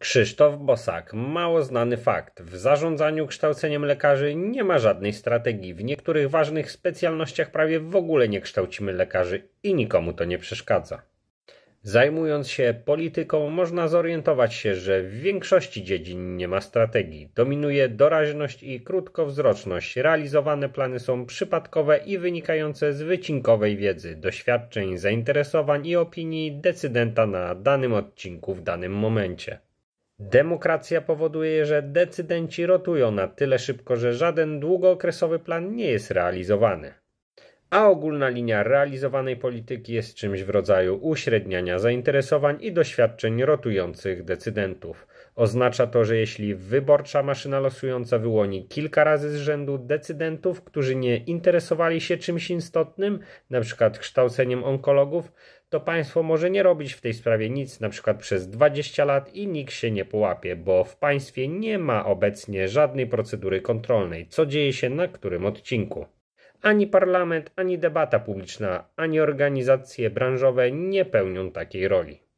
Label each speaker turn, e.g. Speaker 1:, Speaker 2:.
Speaker 1: Krzysztof Bosak. Mało znany fakt. W zarządzaniu kształceniem lekarzy nie ma żadnej strategii. W niektórych ważnych specjalnościach prawie w ogóle nie kształcimy lekarzy i nikomu to nie przeszkadza. Zajmując się polityką, można zorientować się, że w większości dziedzin nie ma strategii. Dominuje doraźność i krótkowzroczność. Realizowane plany są przypadkowe i wynikające z wycinkowej wiedzy, doświadczeń, zainteresowań i opinii decydenta na danym odcinku w danym momencie. Demokracja powoduje, że decydenci rotują na tyle szybko, że żaden długookresowy plan nie jest realizowany. A ogólna linia realizowanej polityki jest czymś w rodzaju uśredniania zainteresowań i doświadczeń rotujących decydentów. Oznacza to, że jeśli wyborcza maszyna losująca wyłoni kilka razy z rzędu decydentów, którzy nie interesowali się czymś istotnym, np. kształceniem onkologów, to państwo może nie robić w tej sprawie nic, np. przez 20 lat i nikt się nie połapie, bo w państwie nie ma obecnie żadnej procedury kontrolnej, co dzieje się na którym odcinku. Ani parlament, ani debata publiczna, ani organizacje branżowe nie pełnią takiej roli.